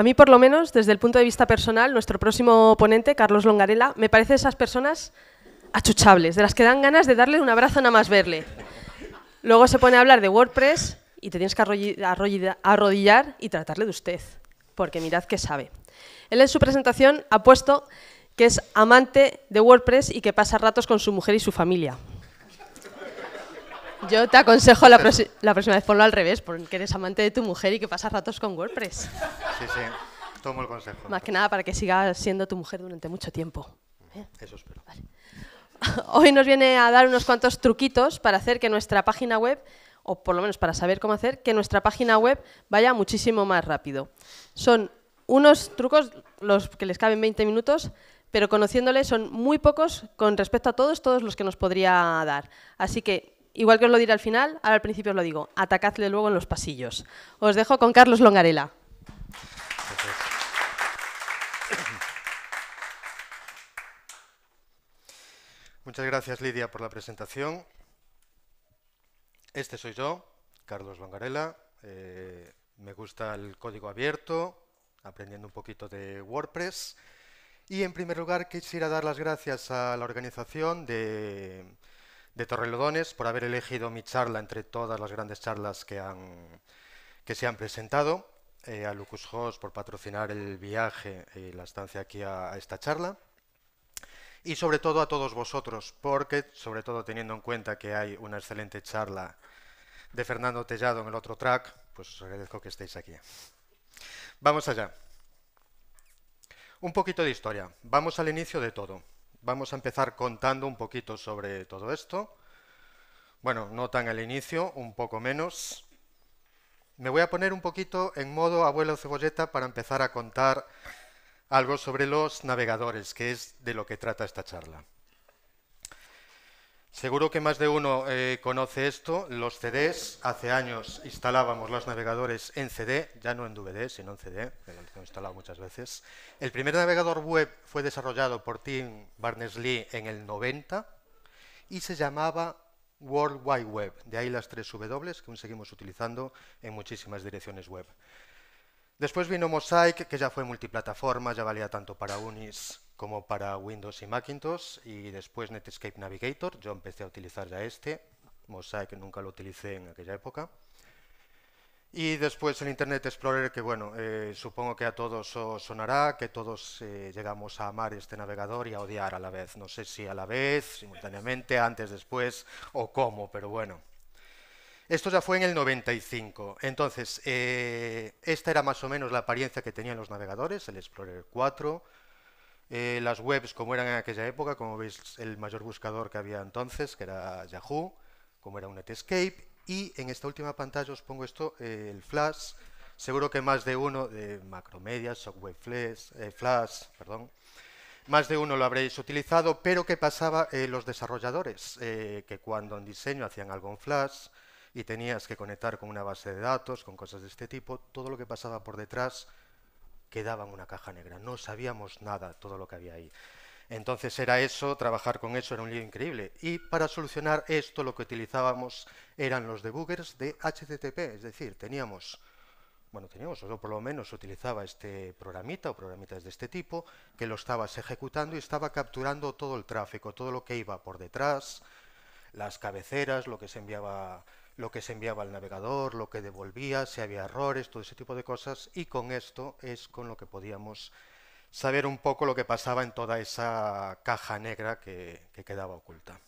A mí, por lo menos, desde el punto de vista personal, nuestro próximo ponente, Carlos Longarela, me parece esas personas achuchables, de las que dan ganas de darle un abrazo nada más verle. Luego se pone a hablar de WordPress y te tienes que arrodillar y tratarle de usted, porque mirad que sabe. Él en su presentación ha puesto que es amante de WordPress y que pasa ratos con su mujer y su familia. Yo te aconsejo la, próxima vez ponlo al revés, porque eres amante de tu mujer y que pasas ratos con WordPress. Sí, sí, tomo el consejo. Más que nada para que sigas siendo tu mujer durante mucho tiempo. ¿Eh? Eso espero. Hoy nos viene a dar unos cuantos truquitos para hacer que nuestra página web o por lo menos para saber cómo hacer, que nuestra página web vaya muchísimo más rápido. Son unos trucos, los que les caben 20 minutos, pero conociéndole son muy pocos con respecto a todos, todos los que nos podría dar. Así que igual que os lo diré al final, ahora al principio os lo digo, atacadle luego en los pasillos. Os dejo con Carlos Longarela. Muchas gracias Lidia por la presentación. Este soy yo, Carlos Longarela. Eh, me gusta el código abierto, aprendiendo un poquito de WordPress. Y en primer lugar quisiera dar las gracias a la organización de, de Torrelodones por haber elegido mi charla entre todas las grandes charlas que, han, que se han presentado, eh, a Lucas Host por patrocinar el viaje y la estancia aquí a esta charla y sobre todo a todos vosotros, porque sobre todo teniendo en cuenta que hay una excelente charla de Fernando Tellado en el otro track, pues os agradezco que estéis aquí. Vamos allá. Un poquito de historia. Vamos al inicio de todo. Vamos a empezar contando un poquito sobre todo esto. Bueno, no tan al inicio, un poco menos. Me voy a poner un poquito en modo abuelo cebolleta para empezar a contar algo sobre los navegadores, que es de lo que trata esta charla. Seguro que más de uno eh, conoce esto. Los CDs, hace años instalábamos los navegadores en CD, ya no en DVD, sino en CD, que lo instalado muchas veces. El primer navegador web fue desarrollado por Tim Berners-Lee en el 90 y se llamaba World Wide Web, de ahí las tres W que aún seguimos utilizando en muchísimas direcciones web. Después vino Mosaic, que ya fue multiplataforma, ya valía tanto para Unis como para Windows y Macintosh y después Netscape Navigator. Yo empecé a utilizar ya este, Mosaic nunca lo utilicé en aquella época. Y después el Internet Explorer, que bueno, eh, supongo que a todos os sonará, que todos eh, llegamos a amar este navegador y a odiar a la vez. No sé si a la vez, simultáneamente, antes, después o cómo, pero bueno. Esto ya fue en el 95. Entonces, eh, esta era más o menos la apariencia que tenían los navegadores, el Explorer 4, eh, las webs, como eran en aquella época, como veis, el mayor buscador que había entonces, que era Yahoo, como era un Netscape. Y en esta última pantalla os pongo esto, eh, el Flash. Seguro que más de uno, de Macromedia, Software Flash, eh, Flash, perdón, más de uno lo habréis utilizado, pero ¿qué pasaba los desarrolladores? que cuando en diseño hacían algo en Flash y tenías que conectar con una base de datos, con cosas de este tipo, todo lo que pasaba por detrás Quedaban una caja negra. No sabíamos nada, todo lo que había ahí. Entonces era eso, trabajar con eso era un lío increíble. Y para solucionar esto lo que utilizábamos eran los debuggers de HTTP, es decir, teníamos, bueno, teníamos, o por lo menos utilizaba este programita o programitas de este tipo, que lo estabas ejecutando y estaba capturando todo el tráfico, todo lo que iba por detrás, las cabeceras, lo que se enviaba lo que se enviaba al navegador, lo que devolvía, si había errores, todo ese tipo de cosas, y con esto es con lo que podíamos saber un poco lo que pasaba en toda esa caja negra que, quedaba oculta.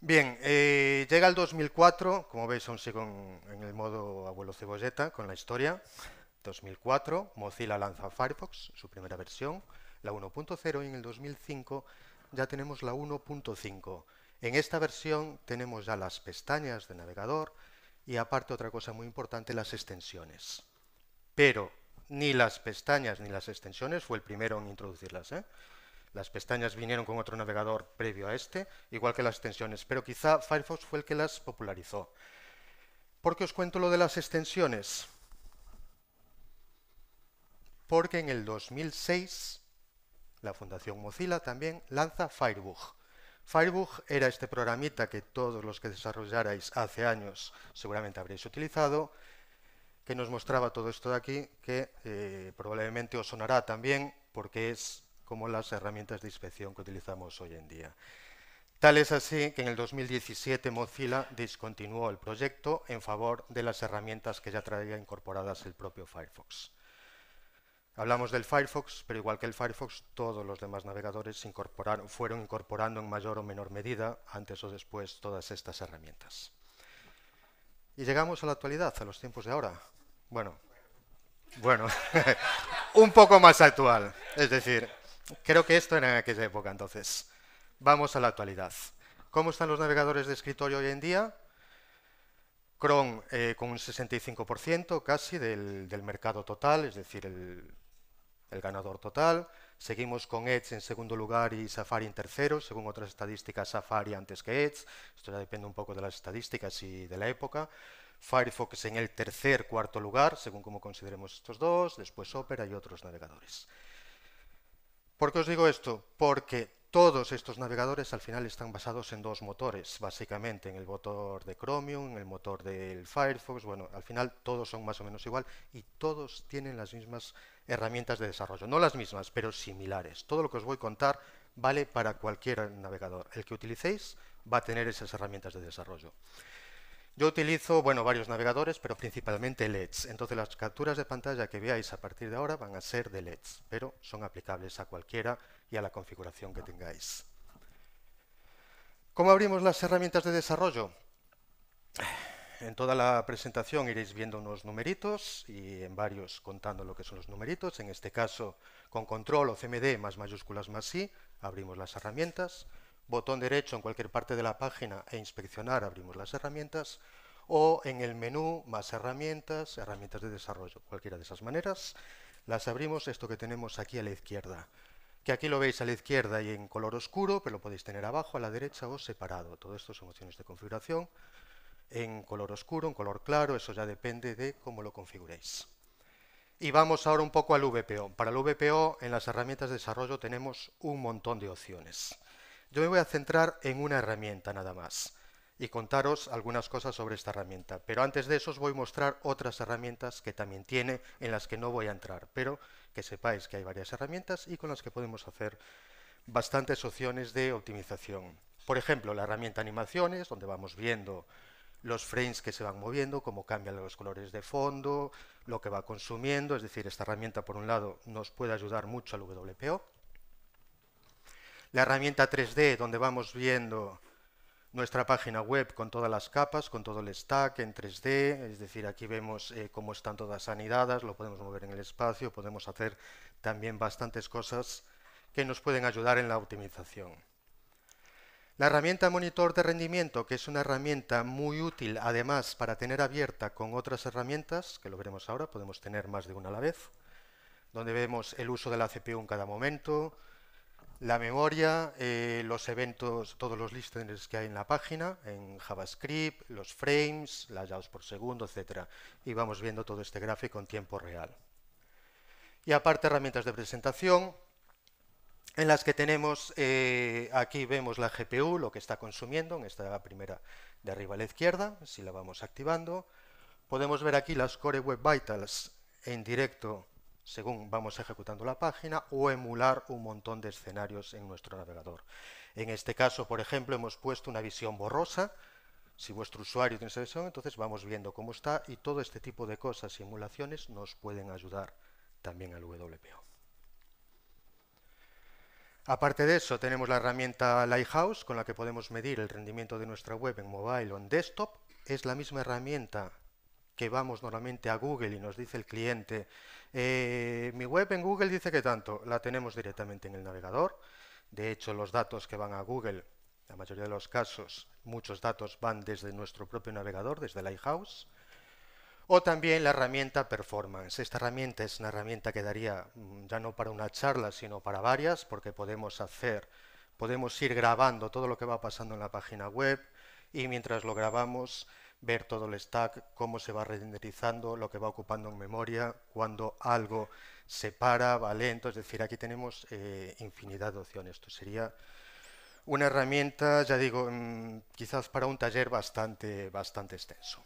Bien, eh, llega el 2004, como veis aún sigo en, en, el modo abuelo cebolleta con la historia. 2004, Mozilla lanza Firefox, su primera versión, la 1.0, y en el 2005 ya tenemos la 1.5. En esta versión tenemos ya las pestañas de navegador y aparte otra cosa muy importante, las extensiones. Pero ni las pestañas ni las extensiones fue el primero en introducirlas. ¿eh? Las pestañas vinieron con otro navegador previo a este, igual que las extensiones, pero quizá Firefox fue el que las popularizó. ¿Por qué os cuento lo de las extensiones? Porque en el 2006 la Fundación Mozilla también lanza Firebug. Firebug era este programita que todos los que desarrollarais hace años seguramente habréis utilizado, que nos mostraba todo esto de aquí, que eh, probablemente os sonará también porque es como las herramientas de inspección que utilizamos hoy en día. Tal es así que en el 2017 Mozilla discontinuó el proyecto en favor de las herramientas que ya traía incorporadas el propio Firefox. Hablamos del Firefox, pero igual que el Firefox, todos los demás navegadores incorporaron, fueron incorporando en mayor o menor medida, antes o después, todas estas herramientas. Y llegamos a la actualidad, a los tiempos de ahora. Bueno, bueno, un poco más actual. Es decir, creo que esto era en aquella época entonces. Vamos a la actualidad. ¿Cómo están los navegadores de escritorio hoy en día? Chrome eh, con un 65% casi del, del mercado total, es decir, el, el ganador total. Seguimos con Edge en segundo lugar y Safari en tercero, según otras estadísticas, Safari antes que Edge. Esto ya depende un poco de las estadísticas y de la época. Firefox en el tercer, cuarto lugar, según como consideremos estos dos, después Opera y otros navegadores. ¿Por qué os digo esto? Porque todos estos navegadores al final están basados en dos motores, básicamente en el motor de Chromium, en el motor del Firefox, bueno, al final todos son más o menos igual y todos tienen las mismas herramientas de desarrollo. No las mismas, pero similares. Todo lo que os voy a contar vale para cualquier navegador. El que utilicéis va a tener esas herramientas de desarrollo. Yo utilizo, bueno, varios navegadores, pero principalmente LEDs. Entonces las capturas de pantalla que veáis a partir de ahora van a ser de LEDs, pero son aplicables a cualquiera y a la configuración que tengáis. ¿Cómo abrimos las herramientas de desarrollo? en toda la presentación iréis viendo unos numeritos y en varios contando lo que son los numeritos. En este caso, con control o CMD más mayúsculas más I, abrimos las herramientas. Botón derecho en cualquier parte de la página e inspeccionar, abrimos las herramientas. O en el menú más herramientas, herramientas de desarrollo, cualquiera de esas maneras. Las abrimos, esto que tenemos aquí a la izquierda que aquí lo veis a la izquierda y en color oscuro, pero lo podéis tener abajo, a la derecha o separado. Todo esto son opciones de configuración en color oscuro, en color claro, eso ya depende de cómo lo configuréis. Y vamos ahora un poco al VPO. Para el VPO en las herramientas de desarrollo tenemos un montón de opciones. Yo me voy a centrar en una herramienta nada más y contaros algunas cosas sobre esta herramienta. Pero antes de eso os voy a mostrar otras herramientas que también tiene, en las que no voy a entrar, pero que sepáis que hay varias herramientas y con las que podemos hacer bastantes opciones de optimización. Por ejemplo, la herramienta animaciones, donde vamos viendo los frames que se van moviendo, cómo cambian los colores de fondo, lo que va consumiendo, es decir, esta herramienta por un lado nos puede ayudar mucho al WPO. La herramienta 3D donde vamos viendo nuestra página web con todas las capas, con todo el stack en 3D, es decir, aquí vemos eh, cómo están todas anidadas, lo podemos mover en el espacio, podemos hacer también bastantes cosas que nos pueden ayudar en la optimización. La herramienta monitor de rendimiento, que es una herramienta muy útil además para tener abierta con otras herramientas, que lo veremos ahora, podemos tener más de una a la vez, donde vemos el uso de la CPU en cada momento, la memoria, eh, los eventos, todos los listeners que hay en la página, en JavaScript, los frames, las por segundo, etc. Y vamos viendo todo este gráfico en tiempo real. Y aparte herramientas de presentación, en las que tenemos, eh, aquí vemos la GPU, lo que está consumiendo, en esta primera de arriba a la izquierda, si la vamos activando. Podemos ver aquí las Core Web Vitals en directo según vamos ejecutando la página o emular un montón de escenarios en nuestro navegador. En este caso, por ejemplo, hemos puesto una visión borrosa. Si vuestro usuario tiene esa visión, entonces vamos viendo cómo está y todo este tipo de cosas y emulaciones nos pueden ayudar también al WPO. Aparte de eso, tenemos la herramienta Lighthouse con la que podemos medir el rendimiento de nuestra web en mobile o en desktop. Es la misma herramienta que vamos normalmente a Google y nos dice el cliente, eh, mi web en Google dice que tanto, la tenemos directamente en el navegador. De hecho, los datos que van a Google, la mayoría de los casos, muchos datos van desde nuestro propio navegador, desde Lighthouse. O también la herramienta Performance. Esta herramienta es una herramienta que daría mm, ya no para una charla, sino para varias, porque podemos hacer, podemos ir grabando todo lo que va pasando en la página web y mientras lo grabamos ver todo el stack, cómo se va renderizando, lo que va ocupando en memoria, cuando algo se para, va lento, es decir, aquí tenemos eh, infinidad de opciones. Esto sería una herramienta, ya digo, mm, quizás para un taller bastante, bastante extenso.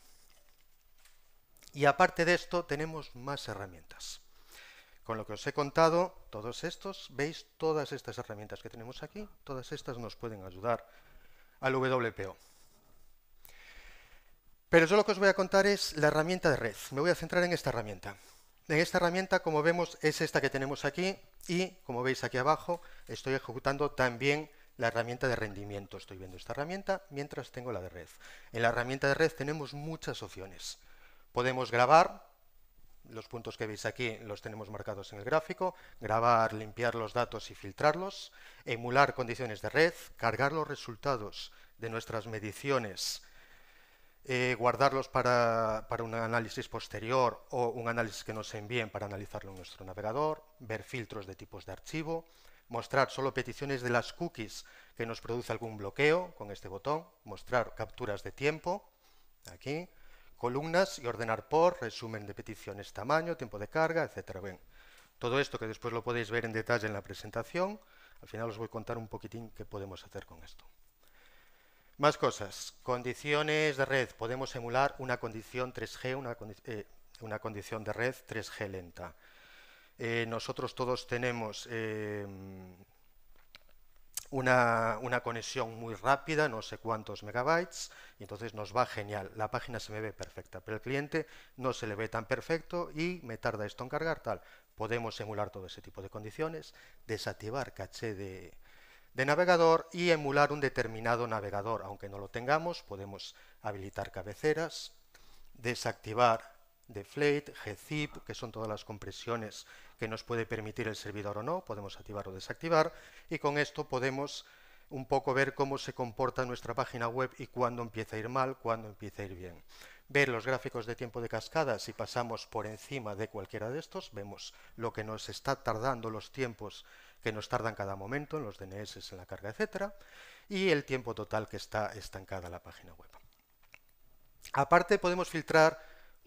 Y aparte de esto, tenemos más herramientas. Con lo que os he contado, todos estos, veis todas estas herramientas que tenemos aquí, todas estas nos pueden ayudar al WPO. Pero yo lo que os voy a contar es la herramienta de red. Me voy a centrar en esta herramienta. En esta herramienta, como vemos, es esta que tenemos aquí y, como veis aquí abajo, estoy ejecutando también la herramienta de rendimiento. Estoy viendo esta herramienta mientras tengo la de red. En la herramienta de red tenemos muchas opciones. Podemos grabar, los puntos que veis aquí los tenemos marcados en el gráfico, grabar, limpiar los datos y filtrarlos, emular condiciones de red, cargar los resultados de nuestras mediciones, eh, guardarlos para, para, un análisis posterior o un análisis que nos envíen para analizarlo en nuestro navegador, ver filtros de tipos de archivo, mostrar solo peticiones de las cookies que nos produce algún bloqueo con este botón, mostrar capturas de tiempo, aquí, columnas y ordenar por, resumen de peticiones, tamaño, tiempo de carga, etcétera. Bien, todo esto que después lo podéis ver en detalle en la presentación, al final os voy a contar un poquitín qué podemos hacer con esto. Más cosas. Condiciones de red. Podemos emular una condición 3G, eh, una, condición de red 3G lenta. Eh, nosotros todos tenemos eh, una, conexión muy rápida, no sé cuántos megabytes, y entonces nos va genial. La página se me ve perfecta, pero el cliente no se le ve tan perfecto y me tarda esto en cargar, tal. Podemos emular todo ese tipo de condiciones, desactivar caché de, de navegador y emular un determinado navegador. Aunque no lo tengamos, podemos habilitar cabeceras, desactivar deflate, gzip, que son todas las compresiones que nos puede permitir el servidor o no, podemos activar o desactivar, y con esto podemos un poco ver cómo se comporta nuestra página web y cuándo empieza a ir mal, cuándo empieza a ir bien. Ver los gráficos de tiempo de cascada, si pasamos por encima de cualquiera de estos, vemos lo que nos está tardando, los tiempos que nos tardan cada momento, en los DNS, en la carga, etcétera, y el tiempo total que está estancada la página web. Aparte podemos filtrar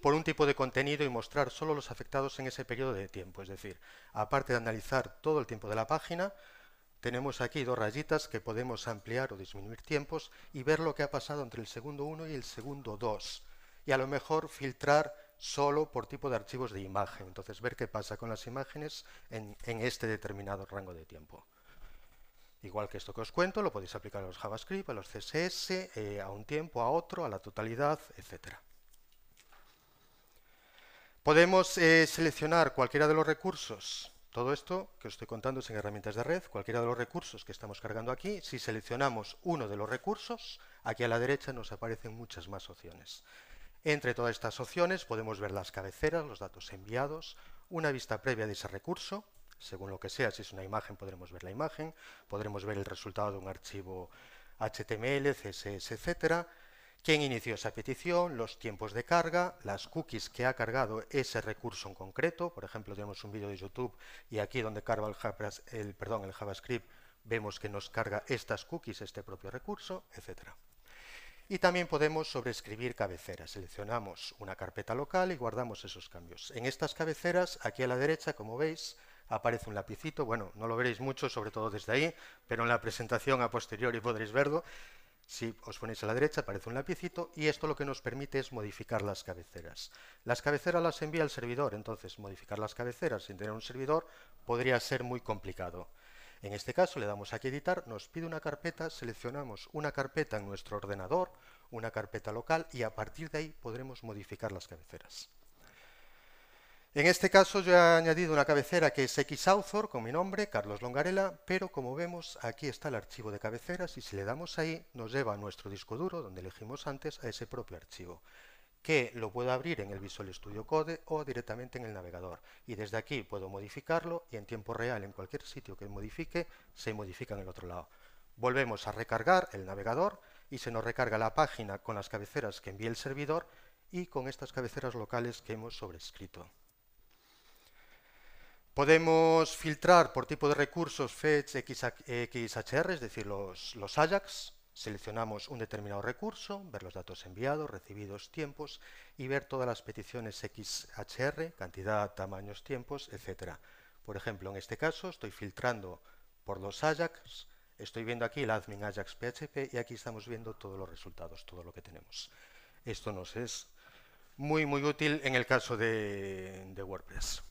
por un tipo de contenido y mostrar solo los afectados en ese periodo de tiempo. Es decir, aparte de analizar todo el tiempo de la página, tenemos aquí dos rayitas que podemos ampliar o disminuir tiempos y ver lo que ha pasado entre el segundo 1 y el segundo 2. Y a lo mejor filtrar solo por tipo de archivos de imagen. Entonces ver qué pasa con las imágenes en, este determinado rango de tiempo. Igual que esto que os cuento, lo podéis aplicar a los JavaScript, a los CSS, eh, a un tiempo, a otro, a la totalidad, etcétera. Podemos eh, seleccionar cualquiera de los recursos. Todo esto que os estoy contando es en herramientas de red, cualquiera de los recursos que estamos cargando aquí. Si seleccionamos uno de los recursos, aquí a la derecha nos aparecen muchas más opciones. Entre todas estas opciones podemos ver las cabeceras, los datos enviados, una vista previa de ese recurso, según lo que sea, si es una imagen podremos ver la imagen, podremos ver el resultado de un archivo HTML, CSS, etcétera, quién inició esa petición, los tiempos de carga, las cookies que ha cargado ese recurso en concreto. Por ejemplo, tenemos un vídeo de YouTube y aquí donde carga el, JavaScript vemos que nos carga estas cookies, este propio recurso, etc. Y también podemos sobreescribir cabeceras. Seleccionamos una carpeta local y guardamos esos cambios. En estas cabeceras, aquí a la derecha, como veis, aparece un lapicito. Bueno, no lo veréis mucho, sobre todo desde ahí, pero en la presentación a posteriori podréis verlo si os ponéis a la derecha aparece un lapicito y esto lo que nos permite es modificar las cabeceras. Las cabeceras las envía el servidor, entonces modificar las cabeceras sin tener un servidor podría ser muy complicado. En este caso le damos aquí editar, nos pide una carpeta, seleccionamos una carpeta en nuestro ordenador, una carpeta local y a partir de ahí podremos modificar las cabeceras. En este caso yo he añadido una cabecera que es xauthor con mi nombre, Carlos Longarela, pero como vemos aquí está el archivo de cabeceras y si le damos ahí nos lleva a nuestro disco duro, donde elegimos antes, a ese propio archivo, que lo puedo abrir en el Visual Studio Code o directamente en el navegador. Y desde aquí puedo modificarlo y en tiempo real, en cualquier sitio que modifique, se modifica en el otro lado. Volvemos a recargar el navegador y se nos recarga la página con las cabeceras que envía el servidor y con estas cabeceras locales que hemos sobrescrito. Podemos filtrar por tipo de recursos fetch XHR, e, es decir, los, AJAX. Seleccionamos un determinado recurso, ver los datos enviados, recibidos, tiempos y ver todas las peticiones XHR, cantidad, tamaños, tiempos, etc. Por ejemplo, en este caso estoy filtrando por los AJAX, estoy viendo aquí el admin AJAX PHP y aquí estamos viendo todos los resultados, todo lo que tenemos. Esto nos es muy, muy útil en el caso de WordPress.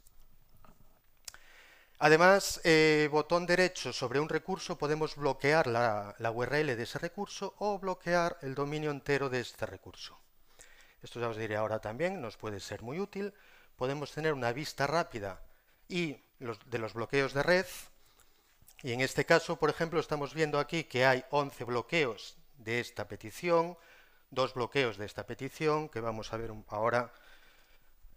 Además, eh, botón derecho sobre un recurso podemos bloquear la, URL de ese recurso o bloquear el dominio entero de este recurso. Esto ya os diré ahora también, nos puede ser muy útil. Podemos tener una vista rápida y de los bloqueos de red. Y en este caso, por ejemplo, estamos viendo aquí que hay 11 bloqueos de esta petición, dos bloqueos de esta petición, que vamos a ver ahora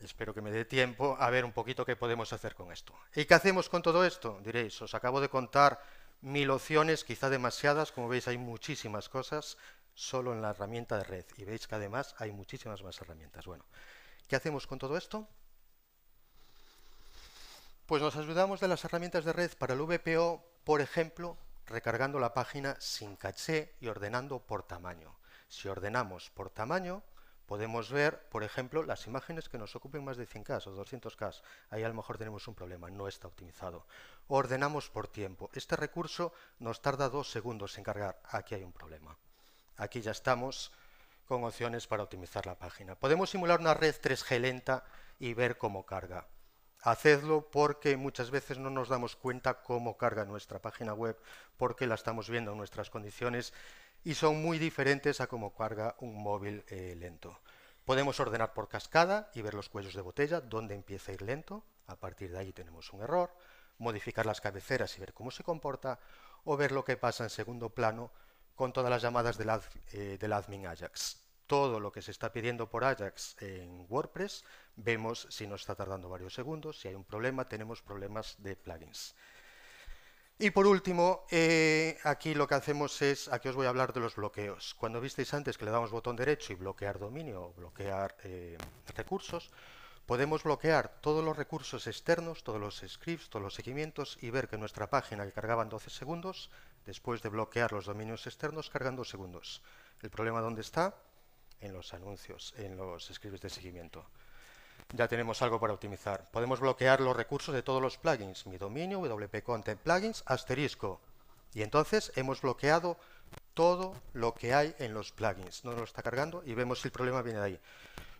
espero que me dé tiempo a ver un poquito qué podemos hacer con esto. ¿Y qué hacemos con todo esto? Diréis, os acabo de contar mil opciones, quizá demasiadas, como veis hay muchísimas cosas solo en la herramienta de red y veis que además hay muchísimas más herramientas. Bueno, ¿qué hacemos con todo esto? Pues nos ayudamos de las herramientas de red para el VPO, por ejemplo, recargando la página sin caché y ordenando por tamaño. Si ordenamos por tamaño, podemos ver, por ejemplo, las imágenes que nos ocupen más de 100K o 200K. Ahí a lo mejor tenemos un problema, no está optimizado. Ordenamos por tiempo. Este recurso nos tarda dos segundos en cargar. Aquí hay un problema. Aquí ya estamos con opciones para optimizar la página. Podemos simular una red 3G lenta y ver cómo carga. Hacedlo porque muchas veces no nos damos cuenta cómo carga nuestra página web porque la estamos viendo en nuestras condiciones y son muy diferentes a cómo carga un móvil eh, lento. Podemos ordenar por cascada y ver los cuellos de botella, dónde empieza a ir lento, a partir de ahí tenemos un error, modificar las cabeceras y ver cómo se comporta, o ver lo que pasa en segundo plano con todas las llamadas del, eh, admin Ajax. Todo lo que se está pidiendo por Ajax en WordPress, vemos si no está tardando varios segundos, si hay un problema, tenemos problemas de plugins. Y por último, eh, aquí lo que hacemos es, aquí os voy a hablar de los bloqueos. Cuando visteis antes que le damos botón derecho y bloquear dominio o bloquear eh, recursos, podemos bloquear todos los recursos externos, todos los scripts, todos los seguimientos y ver que nuestra página que cargaba en 12 segundos, después de bloquear los dominios externos, cargan 2 segundos. ¿El problema dónde está? En los anuncios, en los scripts de seguimiento ya tenemos algo para optimizar. Podemos bloquear los recursos de todos los plugins, mi dominio, WP Content Plugins, asterisco. Y entonces hemos bloqueado todo lo que hay en los plugins. No nos lo está cargando y vemos si el problema viene de ahí.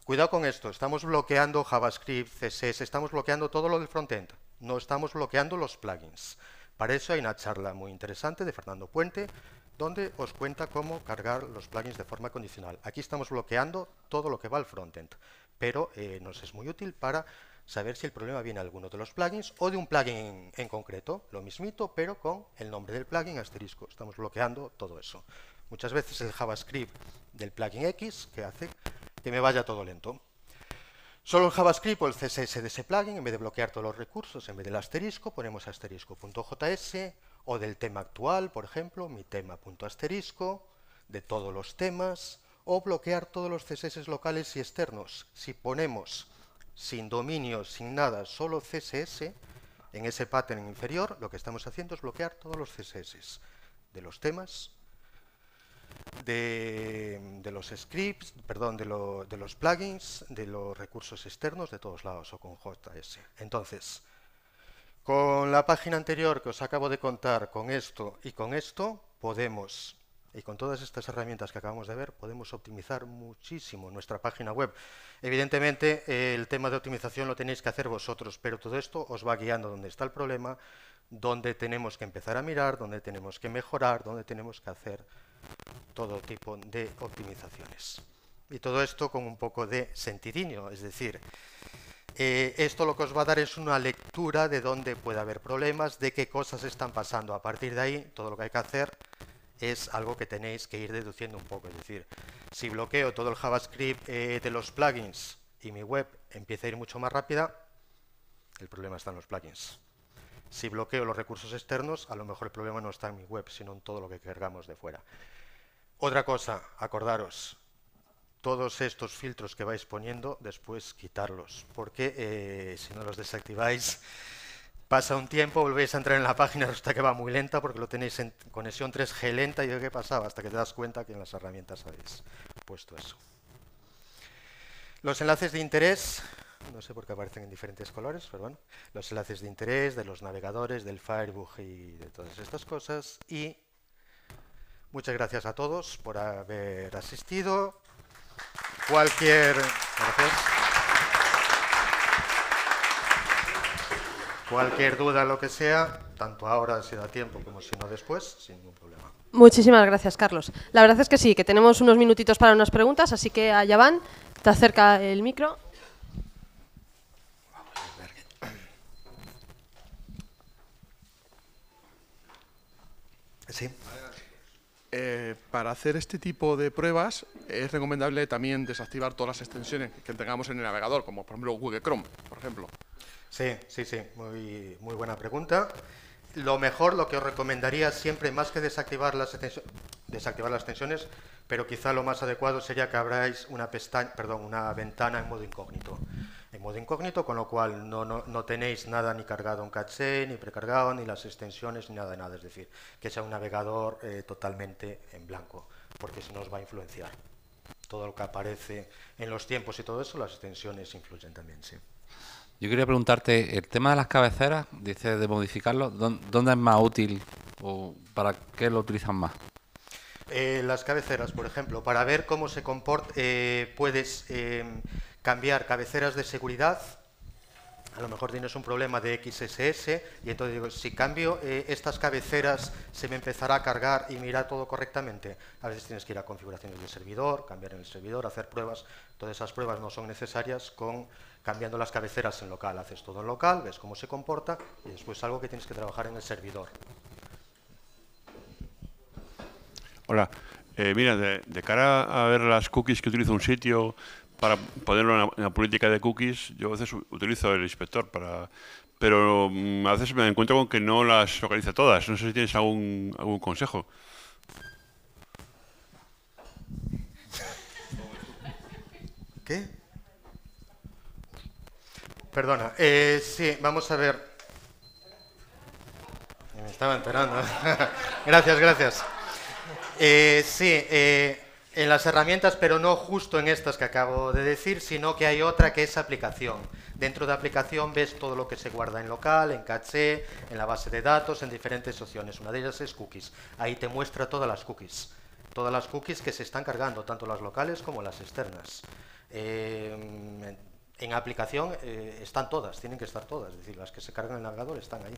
Cuidado con esto, estamos bloqueando JavaScript, CSS, estamos bloqueando todo lo del frontend. No estamos bloqueando los plugins. Para eso hay una charla muy interesante de Fernando Puente, donde os cuenta cómo cargar los plugins de forma condicional. Aquí estamos bloqueando todo lo que va al frontend pero eh, nos es muy útil para saber si el problema viene de alguno de los plugins o de un plugin en concreto, lo mismito, pero con el nombre del plugin asterisco. Estamos bloqueando todo eso. Muchas veces el JavaScript del plugin X que hace que me vaya todo lento. Solo el JavaScript o el CSS de ese plugin, en vez de bloquear todos los recursos, en vez del asterisco, ponemos asterisco.js o del tema actual, por ejemplo, mi tema.asterisco, de todos los temas, o bloquear todos los CSS locales y externos. Si ponemos sin dominio, sin nada, solo CSS, en ese pattern inferior lo que estamos haciendo es bloquear todos los CSS de los temas, de, los scripts, perdón, de, de los plugins, de los recursos externos de todos lados o con JS. Entonces, con la página anterior que os acabo de contar, con esto y con esto, podemos y con todas estas herramientas que acabamos de ver podemos optimizar muchísimo nuestra página web. Evidentemente el tema de optimización lo tenéis que hacer vosotros, pero todo esto os va guiando dónde está el problema, dónde tenemos que empezar a mirar, dónde tenemos que mejorar, dónde tenemos que hacer todo tipo de optimizaciones. Y todo esto con un poco de sentidiño, es decir, eh, esto lo que os va a dar es una lectura de dónde puede haber problemas, de qué cosas están pasando. A partir de ahí, todo lo que hay que hacer es algo que tenéis que ir deduciendo un poco. Es decir, si bloqueo todo el JavaScript eh, de los plugins y mi web empieza a ir mucho más rápida, el problema está en los plugins. Si bloqueo los recursos externos, a lo mejor el problema no está en mi web, sino en todo lo que cargamos de fuera. Otra cosa, acordaros, todos estos filtros que vais poniendo, después quitarlos, porque eh, si no los desactiváis Pasa un tiempo, volvéis a entrar en la página, hasta que va muy lenta porque lo tenéis en conexión 3G lenta y yo qué pasaba, hasta que te das cuenta que en las herramientas habéis puesto eso. Los enlaces de interés, no sé por qué aparecen en diferentes colores, pero bueno, los enlaces de interés de los navegadores, del Firebug y de todas estas cosas. Y muchas gracias a todos por haber asistido. Cualquier... Cualquier duda, lo que sea, tanto ahora si da tiempo como si no después, sin ningún problema. Muchísimas gracias, Carlos. La verdad es que sí, que tenemos unos minutitos para unas preguntas, así que allá van. Te acerca el micro. Sí. Eh, para hacer este tipo de pruebas es recomendable también desactivar todas las extensiones que tengamos en el navegador, como por ejemplo Google Chrome, por ejemplo. Sí, sí, sí, muy, muy buena pregunta. Lo mejor, lo que os recomendaría siempre, más que desactivar las, desactivar las extensiones, pero quizá lo más adecuado sería que abráis una, pestaña, perdón, una ventana en modo incógnito. En modo incógnito, con lo cual no, no, no, tenéis nada ni cargado en caché, ni precargado, ni las extensiones, ni nada de nada. Es decir, que sea un navegador eh, totalmente en blanco, porque si no os va a influenciar. Todo lo que aparece en los tiempos y todo eso, las extensiones influyen también, sí. Yo quería preguntarte, el tema de las cabeceras, dices de modificarlo, ¿dónde es más útil o para qué lo utilizan más? Eh, las cabeceras, por ejemplo, para ver cómo se comporta, eh, puedes em, cambiar cabeceras de seguridad. A lo mejor tienes un problema de XSS y entonces digo, si cambio eh, estas cabeceras, se me empezará a cargar y mirar todo correctamente. A veces tienes que ir a configuraciones del servidor, cambiar en el servidor, hacer pruebas. Todas esas pruebas no son necesarias con cambiando las cabeceras en local. Haces todo en local, ves cómo se comporta y después algo que tienes que trabajar en el servidor. Hola, eh, mira, de, cara a ver las cookies que utiliza un sitio para ponerlo en la, política de cookies, yo a veces utilizo el inspector para... Pero mm, a veces me encuentro con que no las localiza todas. No sé si tienes algún, algún consejo. ¿Qué? Perdona, eh, sí, vamos a ver. Me estaba enterando. gracias, gracias. Eh, sí, eh, en las herramientas, pero no justo en estas que acabo de decir, sino que hay otra que es aplicación. Dentro de aplicación ves todo lo que se guarda en local, en caché, en la base de datos, en diferentes opciones. Una de ellas es cookies. Ahí te muestra todas las cookies. Todas las cookies que se están cargando, tanto las locales como las externas en aplicación eh, están todas, tienen que estar todas, es decir, las que se cargan en el navegador están ahí.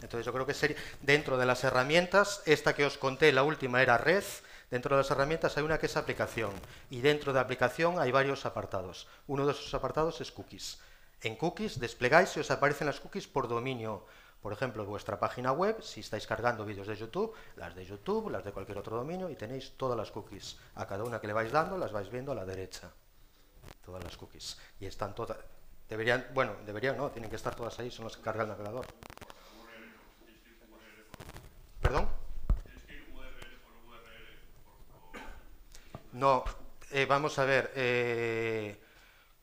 Entonces yo creo que sería, dentro de las herramientas, esta que os conté, la última era red, dentro de las herramientas hay una que es aplicación y dentro de aplicación hay varios apartados. Uno de esos apartados es cookies. En cookies desplegáis y os aparecen las cookies por dominio. Por ejemplo, vuestra página web, si estáis cargando vídeos de YouTube, las de YouTube, las de cualquier otro dominio y tenéis todas las cookies. A cada una que le vais dando las vais viendo a la derecha todas las cookies. Y están todas, deberían, bueno, deberían, no, tienen que estar todas ahí, son las que carga el navegador. ¿Perdón? No, eh, vamos a ver, eh,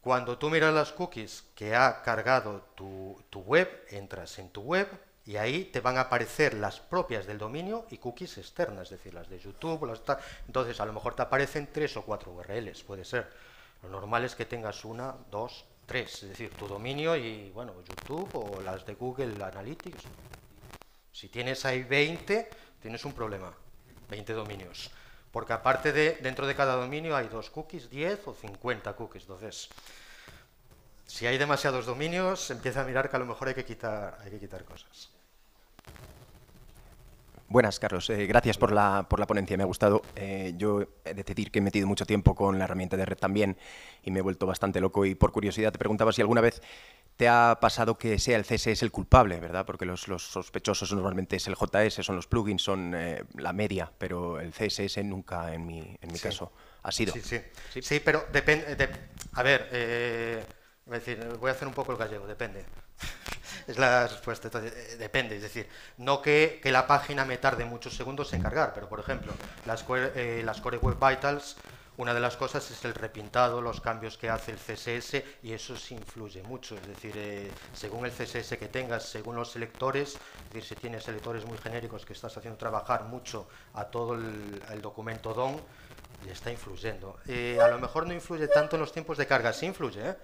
cuando tú miras las cookies que ha cargado tu, web, entras en tu web, y ahí te van a aparecer las propias del dominio y cookies externas, es decir, las de YouTube, las entonces a lo mejor te aparecen tres o cuatro URLs, puede ser. Lo normal es que tengas una, dos, tres, es decir, tu dominio y, bueno, YouTube o las de Google Analytics. Si tienes ahí 20, tienes un problema, 20 dominios. Porque aparte de, dentro de cada dominio hay dos cookies, 10 o 50 cookies. Entonces, si hay demasiados dominios, empieza a mirar que a lo mejor hay que quitar, hay que quitar cosas. Buenas, Carlos. Eh, gracias por la, por la ponencia, me ha gustado. Eh, yo he decidido que he metido mucho tiempo con la herramienta de red también y me he vuelto bastante loco. Y por curiosidad te preguntaba si alguna vez te ha pasado que sea el CSS el culpable, ¿verdad? Porque los, sospechosos normalmente es el JS, son los plugins, son eh, la media, pero el CSS nunca en mi, en mi caso ha sido. Sí, sí. Sí, sí pero depende... a ver... Es decir, voy a hacer un poco el gallego, depende. es la respuesta, eh, depende. Es decir, no que, la página me tarde muchos segundos en cargar, pero por ejemplo, eh, las, Core Web Vitals, una de las cosas es el repintado, los cambios que hace el CSS y eso sí influye mucho. Es decir, eh, según el CSS que tengas, según los selectores, es decir, si tienes selectores muy genéricos que estás haciendo trabajar mucho a todo el, documento DOM, le está influyendo. a lo mejor no influye tanto en los tiempos de carga, sí influye, ¿eh?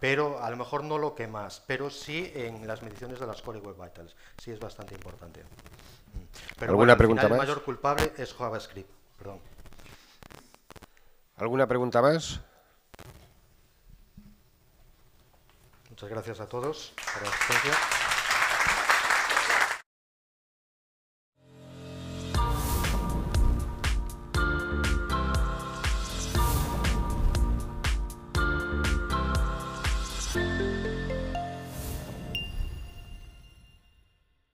pero a lo mejor no lo que más, pero sí en las mediciones de las Core Web Vitals, sí es bastante importante. Mm. Pero ¿Alguna pregunta más? El mayor culpable es JavaScript, perdón. ¿Alguna pregunta más? Muchas gracias a todos por la asistencia.